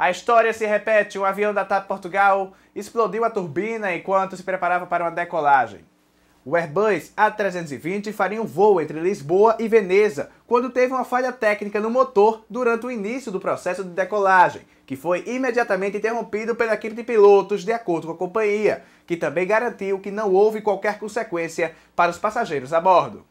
A história se repete: um avião da TAP Portugal explodiu a turbina enquanto se preparava para uma decolagem. O Airbus A320 faria um voo entre Lisboa e Veneza quando teve uma falha técnica no motor durante o início do processo de decolagem, que foi imediatamente interrompido pela equipe de pilotos, de acordo com a companhia, que também garantiu que não houve qualquer consequência para os passageiros a bordo.